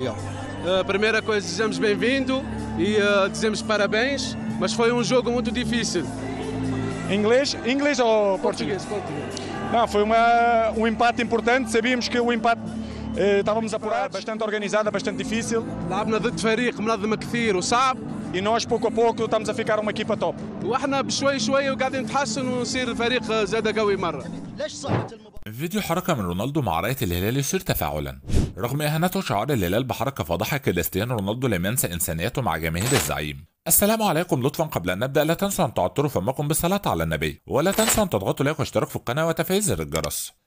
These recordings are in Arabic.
A primeira coisa, dizemos bem-vindo e uh, dizemos parabéns, mas foi um jogo muito difícil. Inglês, inglês ou português? Português, português. Não, foi uma, um empate importante, sabíamos que o empate estávamos apurados, bastante organizada, bastante difícil. لعبنا ضد فريق منظم كثير وصعب e nós pouco a pouco estamos a ficar uma equipa top. فيديو حركه من رونالدو مع رايه الهلال يثير تفاعلا. رغم اهانته شعار الهلال بحركه فضحة كريستيانو رونالدو لم ينسى انسانيته مع جماهير الزعيم. السلام عليكم لطفا قبل ان نبدا لا تنسوا ان تعطروا فمكم بالصلاه على النبي ولا تنسوا ان تضغطوا لايك واشتراك في القناه وتفعيل زر الجرس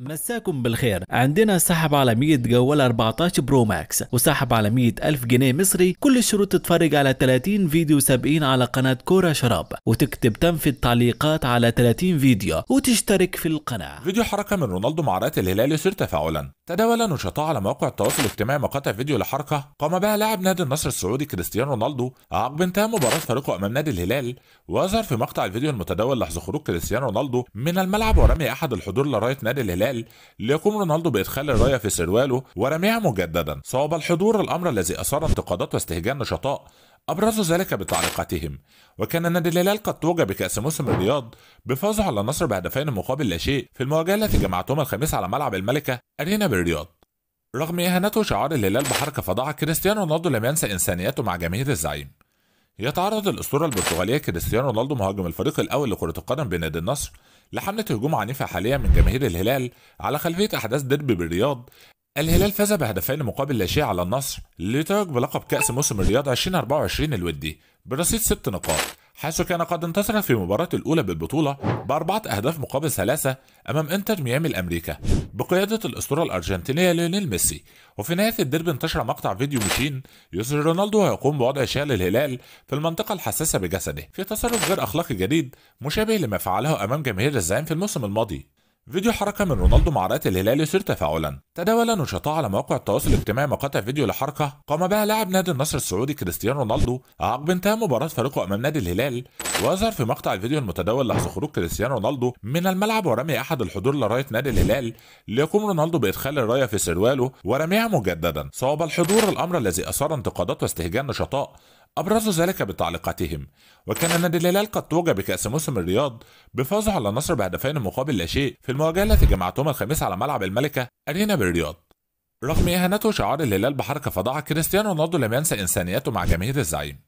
مساكم بالخير عندنا سحب على 100 جوال 14 برو ماكس وسحب على 100 ألف جنيه مصري كل الشروط تتفرج على 30 فيديو سابقين على قناة كورة شراب وتكتب تم في التعليقات على 30 فيديو وتشترك في القناة فيديو حركة من رونالدو مع راية الهلال يصير تفاعلا تداول نشطاء على مواقع التواصل الاجتماعي مقاطع فيديو لحركة قام بها لاعب نادي النصر السعودي كريستيانو رونالدو عقب انتهاء مباراة فريقه أمام نادي الهلال وأظهر في مقطع الفيديو المتداول لحظة خروج كريستيانو رونالدو من الملعب ورمي أحد الحضور لراية نادي الهلال ليقوم رونالدو بإدخال الراية في سرواله ورميها مجددا صوب الحضور الأمر الذي أثار انتقادات واستهجان نشطاء أبرزوا ذلك بتعليقاتهم وكان نادي الهلال قد توج بكأس موسم الرياض بفوزه على النصر بهدفين مقابل لا شيء في المواجهة التي جمعتهما الخميس على ملعب الملكة أرينا بالرياض رغم إهانته شعار الهلال بحركة فضاعة كريستيانو رونالدو لم ينسى إنسانيته مع جماهير الزعيم يتعرض الأسطورة البرتغالية كريستيانو رونالدو مهاجم الفريق الأول لكرة القدم بنادي النصر لحملة هجوم عنيفة حاليا من جماهير الهلال على خلفية أحداث ديربي بالرياض الهلال فاز بهدفين مقابل لا شيء على النصر ليتوج بلقب كأس موسم الرياض 2024 الودي برصيد ست نقاط حيث كان قد انتصر في المباراة الأولى بالبطولة بأربعة أهداف مقابل ثلاثة أمام إنتر ميامي الأمريكا بقيادة الأسطورة الأرجنتينية ليونيل ميسي وفي نهاية الديربي انتشر مقطع فيديو مشين يظهر رونالدو ويقوم بوضع إشعال الهلال في المنطقة الحساسة بجسده في تصرف غير أخلاقي جديد مشابه لما فعله أمام جماهير الزعيم في الموسم الماضي فيديو حركة من رونالدو مع رأية الهلال يثير تفاعلا تداول نشطاء على مواقع التواصل الاجتماعي مقاطع فيديو لحركة قام بها لاعب نادي النصر السعودي كريستيانو رونالدو عقب انتهاء مباراة فريقه أمام نادي الهلال ويظهر في مقطع الفيديو المتداول لحظة خروج كريستيانو رونالدو من الملعب ورمي أحد الحضور لراية نادي الهلال ليقوم رونالدو بإدخال الراية في سرواله ورميها مجددا صواب الحضور الأمر الذي أثار انتقادات واستهجان نشطاء أبرزوا ذلك بتعليقاتهم وكان نادي الهلال قد توج بكأس موسم الرياض بفوزه على النصر بهدفين مقابل لا شيء في المواجهة التي جمعتهما الخميس على ملعب الملكة أرينا بالرياض رغم إهانته شعار الهلال بحركة فضاعة كريستيانو رونالدو لم ينسى إنسانيته مع جماهير الزعيم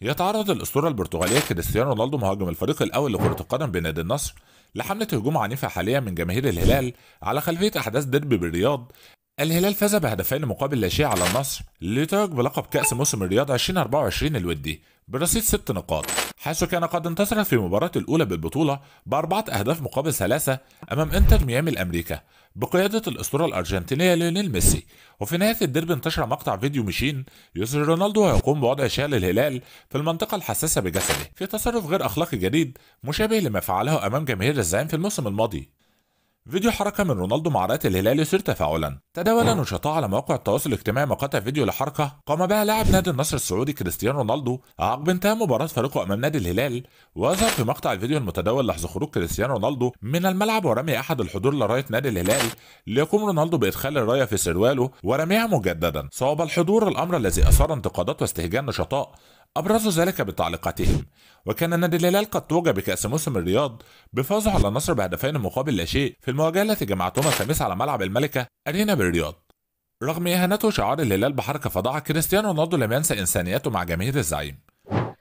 يتعرض الأسطورة البرتغالية كريستيانو رونالدو مهاجم الفريق الأول لكرة القدم بنادي النصر لحملة هجوم عنيفة حاليا من جماهير الهلال على خلفية أحداث ديربي بالرياض الهلال فاز بهدفين مقابل لا شيء على النصر ليتوج بلقب كأس موسم الرياض 2024 الودي برصيد ست نقاط حيث كان قد انتصر في المباراة الأولى بالبطولة بأربعة أهداف مقابل ثلاثة أمام إنتر ميامي الأمريكا بقيادة الأسطورة الأرجنتينية ليونيل ميسي وفي نهاية الديربي انتشر مقطع فيديو مشين يظهر رونالدو ويقوم بوضع شيء للهلال في المنطقة الحساسة بجسده في تصرف غير أخلاقي جديد مشابه لما فعله أمام جماهير الزعيم في الموسم الماضي فيديو حركة من رونالدو مع رايه الهلال يثير تفاعلا تداول نشطاء آه. على مواقع التواصل الاجتماعي مقاطع فيديو لحركة قام بها لاعب نادي النصر السعودي كريستيانو رونالدو عقب انتهاء مباراة فريقه أمام نادي الهلال وظهر في مقطع الفيديو المتداول لحظة خروج كريستيانو رونالدو من الملعب ورمي أحد الحضور لراية نادي الهلال ليقوم رونالدو بإدخال الراية في سرواله ورميها مجددا صوب الحضور الأمر الذي أثار انتقادات واستهجان نشطاء أبرزوا ذلك بتعليقاتهم وكان نادي الهلال قد توج بكأس موسم الرياض بفوزه على النصر بهدفين مقابل لا شيء في المواجهة التي جمعتهما الخميس على ملعب الملكة أرينا بالرياض رغم إهانته شعار الهلال بحركة فظاعة كريستيانو رونالدو لم ينسى إنسانيته مع جماهير الزعيم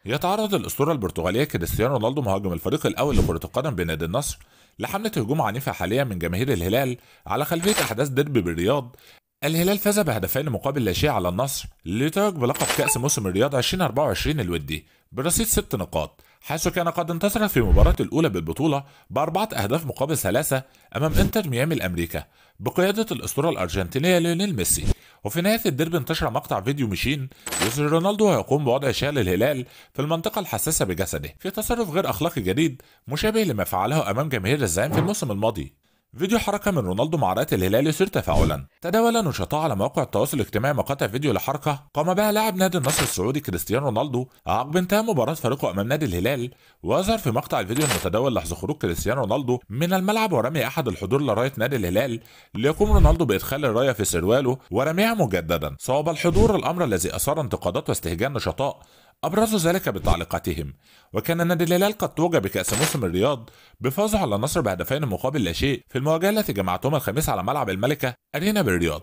يتعرض الأسطورة البرتغالية كريستيانو رونالدو مهاجم الفريق الأول لكرة القدم بنادي النصر لحملة هجوم عنيفة حاليا من جماهير الهلال على خلفية أحداث ديربي بالرياض الهلال فاز بهدفين مقابل لا شيء على النصر ليتوج بلقب كأس موسم الرياض 2024 الودي برصيد ست نقاط حيث كان قد انتصر في المباراة الأولى بالبطولة بأربعة أهداف مقابل ثلاثة أمام إنتر ميامي الأمريكا بقيادة الأسطورة الأرجنتينية ليونيل ميسي وفي نهاية الديربي انتشر مقطع فيديو مشين يظهر رونالدو هيقوم بوضع شال للهلال في المنطقة الحساسة بجسده في تصرف غير أخلاقي جديد مشابه لما فعله أمام جماهير الزعيم في الموسم الماضي فيديو حركة من رونالدو مع راية الهلال يثير تفاعلا تداول نشطاء على مواقع التواصل الاجتماعي مقاطع فيديو لحركة قام بها لاعب نادي النصر السعودي كريستيانو رونالدو عقب انتهاء مباراة فريقه أمام نادي الهلال وأظهر في مقطع الفيديو المتداول لحظة خروج كريستيانو رونالدو من الملعب ورمي أحد الحضور لراية نادي الهلال ليقوم رونالدو بإدخال الراية في سرواله ورميها مجددا صوب الحضور الأمر الذي أثار انتقادات واستهجان نشطاء أبرزوا ذلك بتعليقاتهم وكان نادي الهلال قد توج بكأس موسم الرياض بفوزه على النصر بهدفين مقابل لا شيء في المواجهة التي جمعتهما الخميس على ملعب الملكة أرينا بالرياض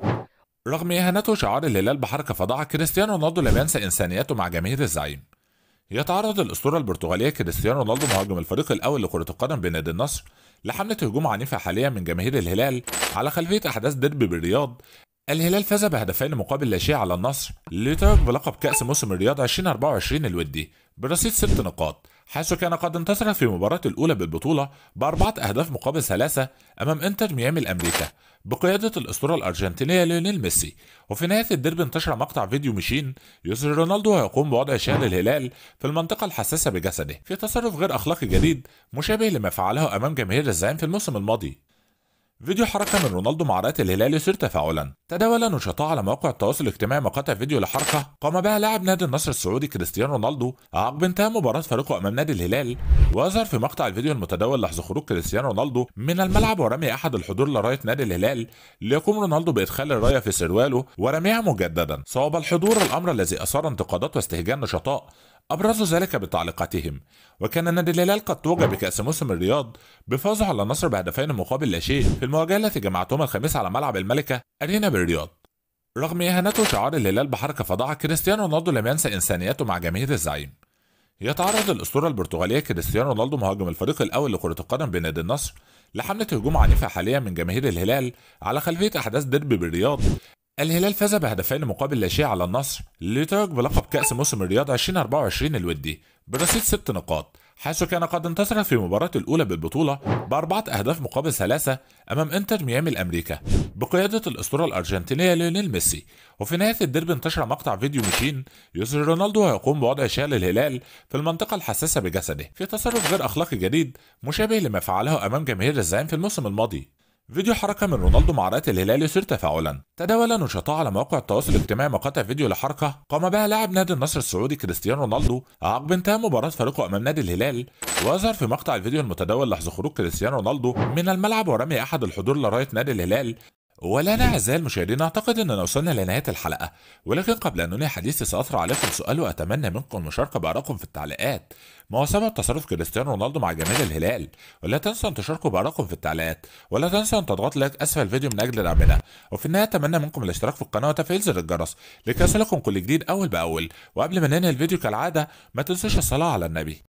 رغم إهانته شعار الهلال بحركة فضاعة كريستيانو رونالدو لم ينسى إنسانيته مع جماهير الزعيم يتعرض الأسطورة البرتغالية كريستيانو رونالدو مهاجم الفريق الأول لكرة القدم بنادي النصر لحملة هجوم عنيفة حاليا من جماهير الهلال على خلفية أحداث ديربي بالرياض الهلال فاز بهدفين مقابل لا شيء على النصر ليتوج بلقب كأس موسم الرياض 2024 الودي برصيد ست نقاط حيث كان قد انتصر في المباراة الأولى بالبطولة بأربعة أهداف مقابل ثلاثة أمام إنتر ميامي الأمريكا بقيادة الأسطورة الأرجنتينية ليونيل ميسي وفي نهاية الديربي انتشر مقطع فيديو مشين يظهر رونالدو ويقوم بوضع شعر الهلال في المنطقة الحساسة بجسده في تصرف غير أخلاقي جديد مشابه لما فعله أمام جماهير الزعيم في الموسم الماضي فيديو حركة من رونالدو مع رأس الهلال يثير تفاعلا تداول نشطاء على مواقع التواصل الاجتماعي مقاطع فيديو لحركة قام بها لاعب نادي النصر السعودي كريستيانو رونالدو عقب انتهاء مباراة فريقه أمام نادي الهلال وأظهر في مقطع الفيديو المتداول لحظة خروج كريستيانو رونالدو من الملعب ورمي أحد الحضور لراية نادي الهلال ليقوم رونالدو بإدخال الراية في سرواله ورميها مجددا صوب الحضور الأمر الذي أثار انتقادات واستهجان نشطاء أبرزوا ذلك بتعليقاتهم وكان نادي الهلال قد توج بكأس موسم الرياض بفوزه على النصر بهدفين مقابل لا شيء في المواجهة التي جمعتهما الخميس على ملعب الملكة أرينا بالرياض رغم إهانته شعار الهلال بحركة فضاعة كريستيانو رونالدو لم ينسى إنسانيته مع جماهير الزعيم يتعرض الأسطورة البرتغالية كريستيانو رونالدو مهاجم الفريق الأول لكرة القدم بنادي النصر لحملة هجوم عنيفة حاليا من جماهير الهلال على خلفية أحداث ديربي بالرياض الهلال فاز بهدفين مقابل لا شيء على النصر ليتوج بلقب كأس موسم الرياض 2024 الودي برصيد ست نقاط حيث كان قد انتصر في المباراة الأولى بالبطولة بأربعة أهداف مقابل ثلاثة أمام إنتر ميامي الأمريكا بقيادة الأسطورة الأرجنتينية ليونيل ميسي وفي نهاية الديربي انتشر مقطع فيديو مشين يظهر رونالدو ويقوم بوضع شال للهلال في المنطقة الحساسة بجسده في تصرف غير أخلاقي جديد مشابه لما فعله أمام جماهير الزعيم في الموسم الماضي فيديو حركة من رونالدو مع راية الهلال يثير تفاعلا تداول نشطاء على مواقع التواصل الاجتماعي مقاطع فيديو لحركة قام بها لاعب نادي النصر السعودي كريستيانو رونالدو عقب انتهاء مباراة فريقه أمام نادي الهلال وأظهر في مقطع الفيديو المتداول لحظة خروج كريستيانو رونالدو من الملعب ورمي أحد الحضور لراية نادي الهلال ولا اعزائي المشاهدين اعتقد اننا وصلنا لنهايه الحلقه ولكن قبل ان ننهي حديثي ساطرح عليكم سؤال واتمنى منكم المشاركه بارائكم في التعليقات ما هو سبب تصرف كريستيانو رونالدو مع جماهير الهلال ولا تنسوا ان تشاركوا بارائكم في التعليقات ولا تنسوا ان تضغطوا لايك اسفل الفيديو من اجل دعمنا وفي النهايه اتمنى منكم الاشتراك في القناه وتفعيل زر الجرس لكي يصلكم كل جديد اول باول وقبل ما ننهي الفيديو كالعاده ما تنسوش الصلاه على النبي